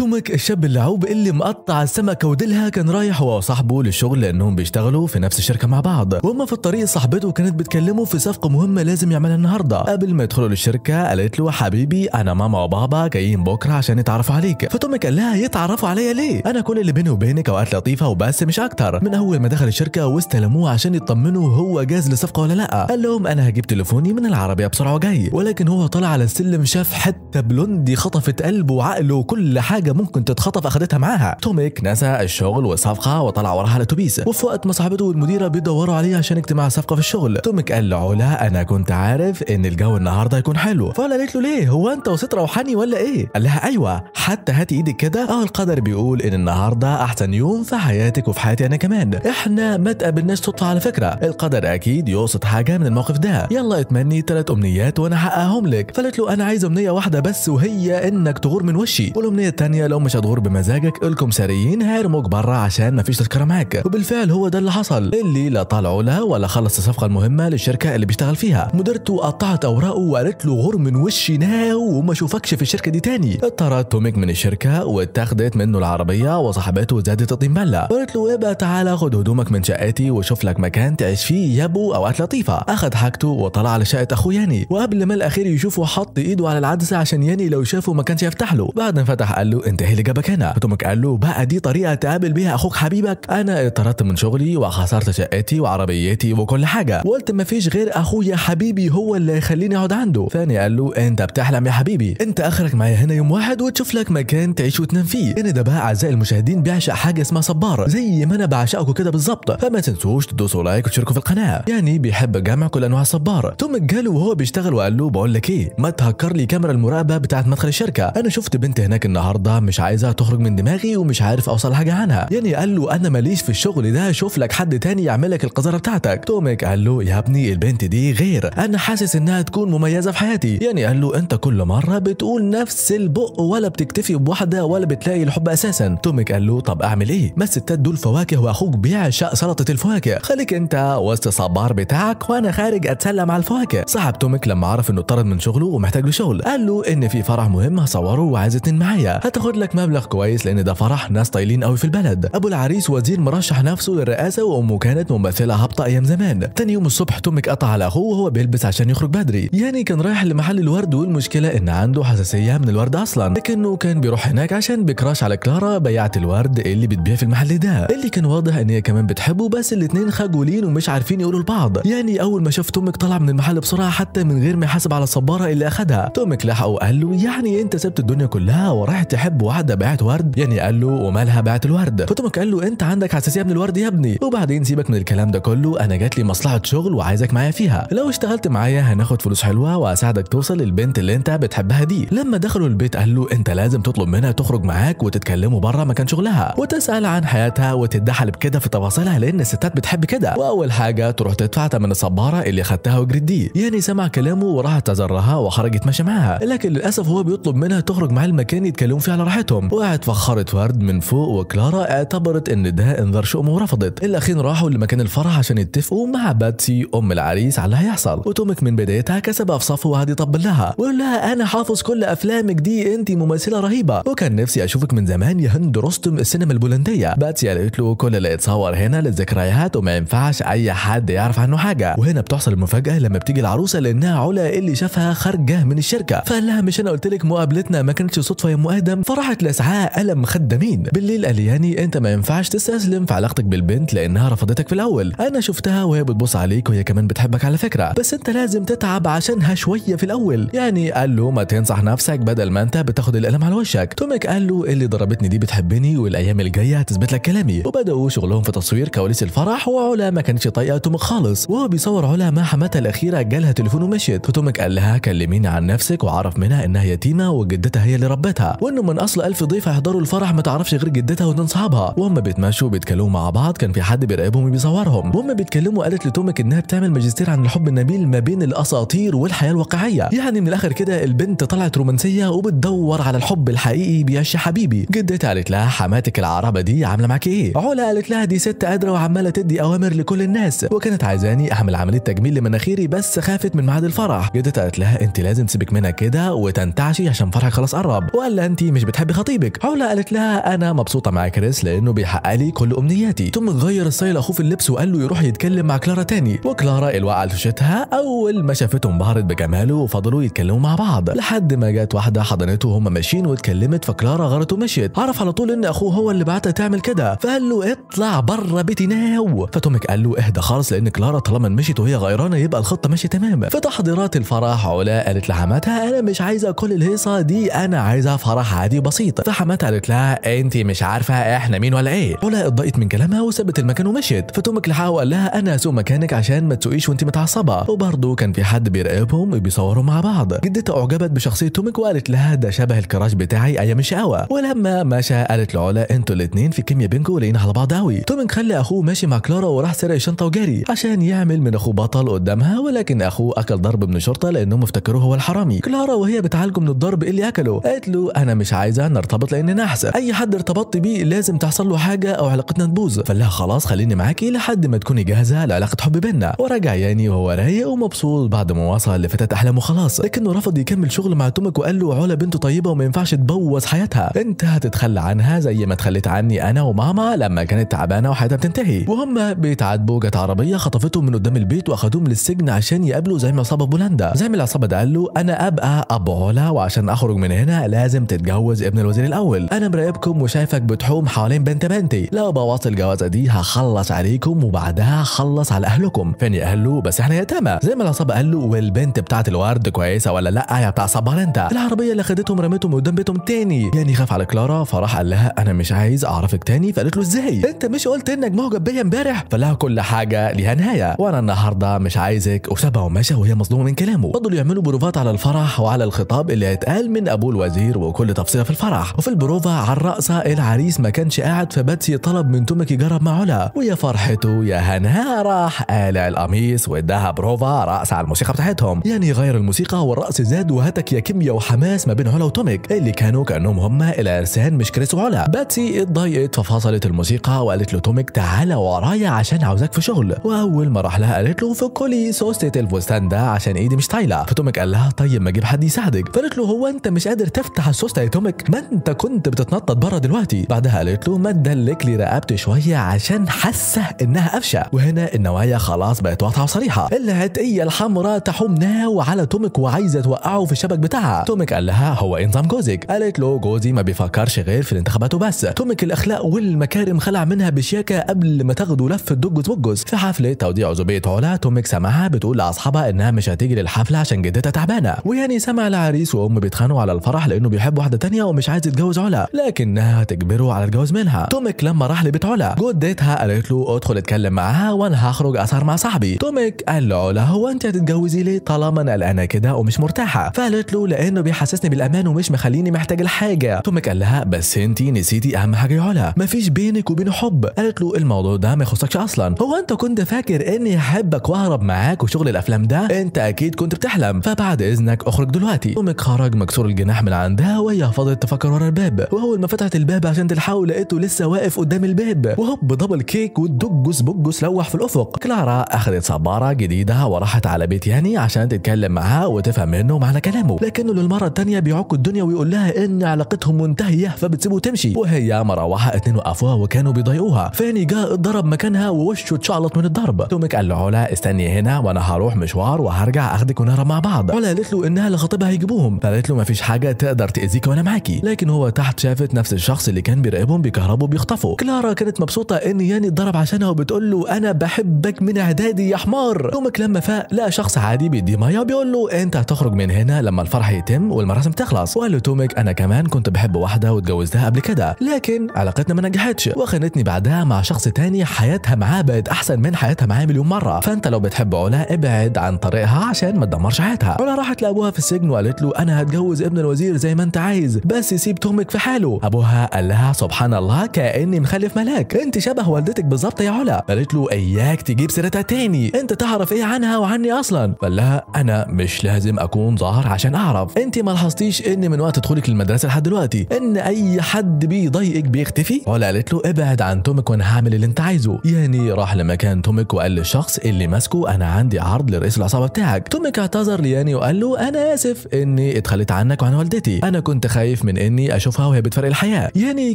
تومك الشاب اللعوب اللي مقطع السمكه ودلها كان رايح هو وصاحبه للشغل لانهم بيشتغلوا في نفس الشركه مع بعض وهم في الطريق صاحبته كانت بتكلمه في صفقه مهمه لازم يعملها النهارده قبل ما يدخلوا للشركه قالت له حبيبي انا ماما وبابا جايين بكره عشان يتعرفوا عليك فتومك قال لها يتعرفوا عليا ليه انا كل اللي بيني وبينك اوقات لطيفه وبس مش اكتر من اول ما دخل الشركه واستلموه عشان يطمنوا هو جاهز لصفقه ولا لا قال لهم انا هجيب تليفوني من العربيه بسرعه وجاي ولكن هو طلع على السلم شاف حته بلوندي خطفت قلبه وعقله وكل حاجه حاجه ممكن تتخطف اخدتها معاها توميك نسى الشغل والصفقه وطلع وراها الاتوبيس وفي وقت ما صاحبته والمديره بيدوروا عليه عشان اجتماع صفقه في الشغل توميك قال لعلا انا كنت عارف ان الجو النهارده هيكون حلو فعلا قالت له ليه هو انت وسيط روحاني ولا ايه قال لها ايوه حتى هاتي ايدك كده اه القدر بيقول ان النهارده احسن يوم في حياتك وفي حياتي انا كمان احنا ما تقابلناش صدفه على فكره القدر اكيد يقصد حاجه من الموقف ده يلا اتمني ثلاث امنيات وانا هحققهم لك فقالت له انا عايز امنيه واحده بس وهي انك تغور من وشي والامنيه الثانيه هي لو مش هتغور بمزاجك الكم ساريين هيرموك بره عشان مفيش تذكره معاك وبالفعل هو ده اللي حصل اللي لا طلعوا لها ولا خلص الصفقه المهمه للشركه اللي بيشتغل فيها مديرته قطعت اوراقه وقالت له غور من وشي ناو وما اشوفكش في الشركه دي تاني اضطرت توميك من الشركه واتاخدت منه العربيه وصاحبته زادت الطين بله قالت له ابقى تعالى خد هدومك من شقتي وشوف لك مكان تعيش فيه يا ابو اوقات لطيفه اخذ حاجته وطلع على شقه اخوه ياني وقبل ما الاخير يشوفه حط ايده على العدسه عشان ياني لو شافه ما كانش يفتح له بعد ما فتح قال له له اللي جابك هنا فتومك قال له بقى دي طريقة تقابل بيها أخوك حبيبك أنا اتطردت من شغلي وخسرت شقتي وعربيتي وكل حاجة وقلت ما فيش غير أخويا حبيبي هو اللي هيخليني أقعد عنده ثاني قال له أنت بتحلم يا حبيبي أنت آخرك معايا هنا يوم واحد وتشوف لك مكان تعيش وتنام فيه ان ده بقى أعزائي المشاهدين بيعشق حاجة اسمها صبار زي ما أنا بعشقكم كده بالظبط فما تنسوش تدوسوا لايك وتشتركوا في القناة يعني بيحب جمع كل أنواع الصبار توم جاله وهو بيشتغل وقال له بقول لك إيه ما تهكر لي كاميرا المراقبة بتاعت مدخل الشركة أنا شفت بنت هناك النهاردة مش عايزها تخرج من دماغي ومش عارف اوصل حاجه عنها يعني قال له انا ماليش في الشغل ده شوف لك حد تاني يعمل لك القذاره بتاعتك توميك قال له يا ابني البنت دي غير انا حاسس انها تكون مميزه في حياتي يعني قال له انت كل مره بتقول نفس البق ولا بتكتفي بواحده ولا بتلاقي الحب اساسا توميك قال له طب اعمل ايه ما الستات دول فواكه واخوك بيعشق سلطه الفواكه خليك انت وسط الصبار بتاعك وانا خارج اتسلى مع الفواكه صاحب توميك لما عرف انه اتطرد من شغله ومحتاج له شغل قال له ان في فرح مهم هصوره وعايز اتنين معايا خد لك مبلغ كويس لان ده فرح ناس طايلين قوي في البلد ابو العريس وزير مرشح نفسه للرئاسه وامه كانت ممثله هابطه ايام زمان تاني يوم الصبح تومك قطع على اخوه وهو بيلبس عشان يخرج بدري يعني كان رايح لمحل الورد والمشكله ان عنده حساسيه من الورد اصلا لكنه كان بيروح هناك عشان بيكراش على كلارا بياعه الورد اللي بتبيع في المحل ده اللي كان واضح ان هي كمان بتحبه بس الاتنين خجولين ومش عارفين يقولوا لبعض يعني اول ما شاف تومك طلع من المحل بسرعه حتى من غير ما يحاسب على الصباره اللي اخدها تومك لحقه وقال له يعني انت سبت الدنيا كلها ورايح تحب حب واحده باعت ورد يعني قال له ومالها باعت الورد فتومك قال له انت عندك حساسيه من الورد يا ابني وبعدين سيبك من الكلام ده كله انا جات لي مصلحه شغل وعايزك معايا فيها لو اشتغلت معايا هناخد فلوس حلوه واساعدك توصل للبنت اللي انت بتحبها دي لما دخلوا البيت قال له انت لازم تطلب منها تخرج معاك وتتكلموا بره مكان شغلها وتسال عن حياتها وتتدحل بكده في تفاصيلها لان الستات بتحب كده واول حاجه تروح تدفع ثمن الصباره اللي خدتها وجريت دي يعني سمع كلامه وراح اعتذرها وخرجت ماشيه معاها لكن للاسف هو بيطلب منها تخرج مع المكان يتكلموا فيه على على راحتهم وقعت فخرت ورد من فوق وكلارا اعتبرت ان ده انذار شؤم ورفضت الاخين راحوا لمكان الفرح عشان يتفقوا مع باتسي ام العريس على اللي هيحصل وتومك من بدايتها كسبها في صفه وقعد يطبل لها ويقول لها انا حافظ كل افلامك دي انت ممثله رهيبه وكان نفسي اشوفك من زمان يا هند رستم السينما البولنديه باتسي قالت له كل اللي اتصور هنا للذكريات وما ينفعش اي حد يعرف عنه حاجه وهنا بتحصل المفاجاه لما بتيجي العروسه لانها علا اللي شافها خارجه من الشركه فقال لها مش انا قلت لك مقابلتنا ما كانتش صدفه يا ام ادم فطرحت لاسعاء ألم خدامين بالليل قال يعني أنت ما ينفعش تستسلم في علاقتك بالبنت لأنها رفضتك في الأول أنا شفتها وهي بتبص عليك وهي كمان بتحبك على فكرة بس أنت لازم تتعب عشانها شوية في الأول يعني قال له ما تنصح نفسك بدل ما أنت بتاخد القلم على وشك توميك قال له اللي ضربتني دي بتحبني والأيام الجاية هتثبت لك كلامي وبدأوا شغلهم في تصوير كواليس الفرح وعلا ما كانتش طايقة توميك خالص وهو بيصور علا مع حماتها الأخيرة جالها تليفون ومشيت فتوميك قال لها كلميني عن نفسك وعرف منها إنها يتيمة وجدتها هي اللي ربتها وإنه من اصل 1000 ضيف هيحضروا الفرح ما تعرفش غير جدتها واثنين صحابها وهم بيتمشوا وبيتكلموا مع بعض كان في حد بيراقبهم وبيصورهم وهم بيتكلموا قالت لتومك انها بتعمل ماجستير عن الحب النبيل ما بين الاساطير والحياه الواقعيه يعني من الاخر كده البنت طلعت رومانسيه وبتدور على الحب الحقيقي بيش حبيبي جدتها قالت لها حماتك العربه دي عامله معاك ايه علا قالت لها دي ست قادره وعماله تدي اوامر لكل الناس وكانت عايزاني اعمل عمليه تجميل لمناخيري بس خافت من ميعاد الفرح جدتها قالت لها انت لازم تسيبك منها كده وتنتعشي عشان فرحك خلاص قرب وقال لها انت مش بتحب خطيبك علا قالت لها انا مبسوطه مع كريس لانه بيحقق لي كل امنياتي ثم غير السايل اخوه في اللبس وقال له يروح يتكلم مع كلارا تاني وكلارا الوقع لفشتها اول ما شافته انبهرت بجماله وفضلوا يتكلموا مع بعض لحد ما جت واحده حضنته وهم ماشيين واتكلمت فكلارا غرت ومشيت عرف على طول ان اخوه هو اللي بعتها تعمل كده فقال له اطلع بره بيتي ناو فتومك قال له اهدى خالص لان كلارا طالما مشيت وهي غيرانه يبقى الخطه ماشيه تمام في تحضيرات الفرح علا قالت لحماتها انا مش عايزه كل الهيصه دي انا عايزه فرح هادي وبسيط فحماتها قالت لها انت مش عارفه احنا مين ولا ايه ولا اتضايقت من كلامها وسابت المكان ومشيت فتومك لحقها وقال لها انا هسوق مكانك عشان ما تسوقيش وانت متعصبه وبرضه كان في حد بيراقبهم وبيصوروا مع بعض جدتها اعجبت بشخصيه تومك وقالت لها ده شبه الكراش بتاعي ايام الشقاوه ولما مشى قالت لعلا انتوا الاثنين في كيميا بينكم لاقيين على بعض قوي تومك خلى اخوه ماشي مع كلارا وراح سرق الشنطه وجري عشان يعمل من اخوه بطل قدامها ولكن اخوه اكل ضرب من الشرطه لانهم افتكروه هو الحرامي كلارا وهي بتعالجه من الضرب اللي اكله قالت له انا مش عايزه نرتبط لاننا احسن اي حد ارتبطت بيه لازم تحصل له حاجه او علاقتنا تبوظ فقال لها خلاص خليني معاكي لحد ما تكوني جاهزه لعلاقه حب بينا ورجع ياني وهو رايق ومبسوط بعد ما وصل لفتاه احلامه خلاص لكنه رفض يكمل شغل مع تومك وقال له علا بنته طيبه وما ينفعش تبوظ حياتها انت هتتخلى عنها زي ما اتخليت عني انا وماما لما كانت تعبانه وحياتها بتنتهي وهم بيتعاتبوا جت عربيه خطفتهم من قدام البيت واخدوهم للسجن عشان يقابلوا زي ما عصابه بولندا زي ما العصابه ده قال له انا ابقى ابو علا وعشان اخرج من هنا لازم تتجوز متجوز ابن الوزير الاول انا مراقبكم وشايفك بتحوم حوالين بنت بنتي لو بواصل الجوازه دي هخلص عليكم وبعدها هخلص على اهلكم فاني قال له بس احنا يتامى زي ما العصابه قال له والبنت بتاعت الورد كويسه ولا لا يا بتاع صبار انت العربيه اللي خدتهم رميتهم قدام بيتهم تاني يعني خاف على كلارا فراح قال لها انا مش عايز اعرفك تاني فقالت له ازاي انت مش قلت انك معجب بيا امبارح فلها كل حاجه ليها نهايه وانا النهارده مش عايزك وسابها ومشى وهي مظلومه من كلامه فضلوا يعملوا بروفات على الفرح وعلى الخطاب اللي هيتقال من ابوه الوزير وكل تفصيل في الفرح وفي البروفة على رأسها العريس ما كانش قاعد فباتسي طلب من تومك يجرب مع علا ويا فرحته يا هنها راح قالع القميص واداها بروفا رأس على الموسيقى بتاعتهم يعني غير الموسيقى والرقص زاد وهتك يا كيميا وحماس ما بين علا وتومك اللي كانوا كانهم هما الارسان مش كريس وعلا باتسي اتضايقت ففصلت الموسيقى وقالت له تومك تعالى ورايا عشان عاوزاك في شغل واول ما راح لها قالت له فكلي سوستة الفستان ده عشان ايدي مش طايله فتومك قال لها طيب ما اجيب حد يساعدك فقالت له هو انت مش قادر تفتح السوستة يا تومك قدامك ما انت كنت بتتنطط بره دلوقتي بعدها قالت له ما تدلك لي رقبتي شويه عشان حاسه انها قفشه وهنا النوايا خلاص بقت واضحه وصريحه العتقيه الحمراء تحوم ناو على تومك وعايزه توقعه في الشبك بتاعها تومك قال لها هو ايه نظام جوزك قالت له جوزي ما بيفكرش غير في الانتخابات وبس تومك الاخلاق والمكارم خلع منها بشياكه قبل ما تاخده لفه الدجز وجز في حفله توديع عزوبيه علا تومك سمعها بتقول لاصحابها انها مش هتيجي للحفله عشان جدتها تعبانه وياني سمع العريس وام بيتخانقوا على الفرح لانه بيحب واحده تانية ومش عايز يتجوز علا لكنها هتجبره على الجواز منها توميك لما راح لبيت علا جدتها قالت له ادخل اتكلم معاها وانا هخرج اسهر مع صاحبي توميك قال لعلا هو انت هتتجوزي ليه طالما انا قلقانه كده ومش مرتاحه فقالت له لانه بيحسسني بالامان ومش مخليني محتاج الحاجه توميك قال لها بس انت نسيتي اهم حاجه يا علا مفيش بينك وبينه حب قالت له الموضوع ده ما يخصكش اصلا هو انت كنت فاكر اني هحبك واهرب معاك وشغل الافلام ده انت اكيد كنت بتحلم فبعد اذنك اخرج دلوقتي توميك خرج مكسور الجناح من عندها وهي فاضل فضلت تفكر ورا الباب واول ما فتحت الباب عشان تلحقه لقيته لسه واقف قدام الباب وهوب دبل كيك والدجس بجس لوح في الافق كلارا اخذت صباره جديده وراحت على بيت ياني عشان تتكلم معاه وتفهم منه معنى كلامه لكنه للمره الثانيه بيعك الدنيا ويقول لها ان علاقتهم منتهيه فبتسيبه تمشي وهي مروحه اتنين وقفوها وكانوا بيضايقوها فاني جاء اتضرب مكانها ووشه اتشعلط من الضرب تومك قال لعلا استني هنا وانا هروح مشوار وهرجع اخدك ونهرب مع بعض علا قالت له انها لخطيبها هيجيبوهم فقالت له مفيش حاجه تقدر تاذيك وانا معاك ماكي لكن هو تحت شافت نفس الشخص اللي كان بيراقبهم بيكهربوا بيخطفوا كلارا كانت مبسوطه ان ياني اتضرب عشانها وبتقول له انا بحبك من اعدادي يا حمار تومك لما فاق لقى شخص عادي بيديه ميه بيقول له انت هتخرج من هنا لما الفرح يتم والمراسم تخلص وقال له تومك انا كمان كنت بحب واحده واتجوزتها قبل كده لكن علاقتنا ما نجحتش وخانتني بعدها مع شخص تاني حياتها معاه بقت احسن من حياتها معايا مليون مره فانت لو بتحب علا ابعد عن طريقها عشان ما تدمرش حياتها علا راحت لابوها في السجن وقالت له انا هتجوز ابن الوزير زي ما انت عايز بس سيب تومك في حاله ابوها قال لها سبحان الله كاني مخلف ملاك انت شبه والدتك بالظبط يا علا قالت له اياك تجيب سيرتها تاني انت تعرف ايه عنها وعني اصلا قال لها انا مش لازم اكون ظاهر عشان اعرف انت ما لاحظتيش ان من وقت دخولك للمدرسه لحد دلوقتي ان اي حد بيضايقك بيختفي علا قالت له ابعد عن تومك وانا هعمل اللي انت عايزه يعني راح لمكان تومك وقال للشخص اللي ماسكه انا عندي عرض لرئيس العصابه بتاعك تومك اعتذر لياني وقال له انا اسف اني اتخليت عنك وعن والدتي انا كنت خايف خايف من اني اشوفها وهي بتفرق الحياه يعني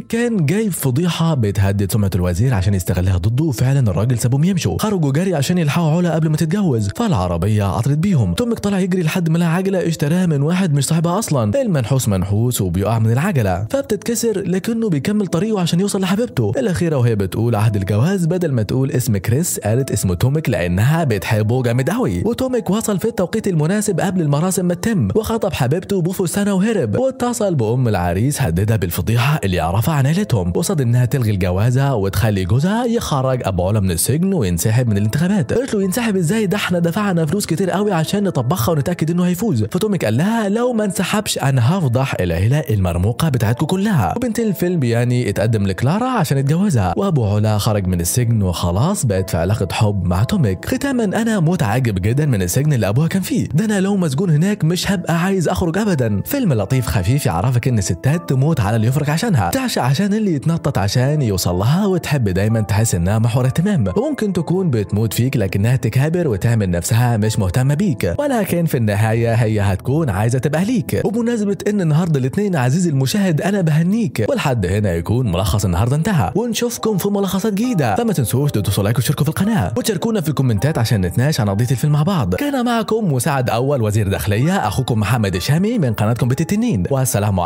كان جايب فضيحه بتهدد سمعه الوزير عشان يستغلها ضده وفعلا الراجل سابهم يمشوا خرجوا جري عشان يلحقوا علا قبل ما تتجوز فالعربيه عطرت بيهم تومك طلع يجري لحد ما لقى عجله اشتراها من واحد مش صاحبها اصلا المنحوس منحوس وبيقع من العجله فبتتكسر لكنه بيكمل طريقه عشان يوصل لحبيبته الاخيره وهي بتقول عهد الجواز بدل ما تقول اسم كريس قالت اسم تومك لانها بتحبه جامد قوي وتومك وصل في التوقيت المناسب قبل المراسم ما تتم وخطب حبيبته بوفو سنه وهرب واتصل وأم العريس هددها بالفضيحة اللي عرفها عن عيلتهم قصد إنها تلغي الجوازة وتخلي جوزها يخرج أبو علا من السجن وينسحب من الانتخابات قالت له ينسحب إزاي ده احنا دفعنا فلوس كتير قوي عشان نطبخها ونتأكد إنه هيفوز فتومك قال لها لو ما انسحبش أنا هفضح العيلة المرموقة بتاعتكم كلها وبنت الفيلم يعني اتقدم لكلارا عشان يتجوزها وأبو علا خرج من السجن وخلاص بقت في علاقة حب مع توميك ختاما أنا متعجب جدا من السجن اللي أبوها كان فيه ده أنا لو مسجون هناك مش هبقى عايز أخرج أبدا فيلم لطيف خفيف يعرف تعرفك ان الستات تموت على اللي يفرق عشانها تعشق عشان اللي يتنطط عشان يوصل لها وتحب دايما تحس انها محور اهتمام وممكن تكون بتموت فيك لكنها تكابر وتعمل نفسها مش مهتمه بيك ولكن في النهايه هي هتكون عايزه تبقى ليك وبمناسبه ان النهارده الاثنين عزيزي المشاهد انا بهنيك والحد هنا يكون ملخص النهارده انتهى ونشوفكم في ملخصات جديده فما تنسوش تدوسوا لايك وتشتركوا في القناه وتشاركونا في الكومنتات عشان نتناقش عن قضيه الفيلم مع بعض كان معكم مساعد اول وزير داخليه اخوكم محمد الشامي من قناتكم بيت التنين والسلام عليكم